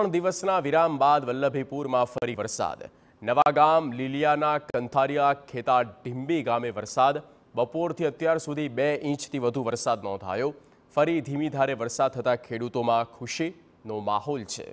ત્રણ દિવસના વિરામ બાદ વલ્લભીપુરમાં ફરી વરસાદ નવાગામ લીલિયાના કંથારિયા ખેતા ઢીંબી ગામે વરસાદ બપોરથી અત્યાર સુધી બે ઇંચથી વધુ વરસાદ નોંધાયો ફરી ધીમી ધારે વરસાદ થતાં ખેડૂતોમાં ખુશીનો માહોલ છે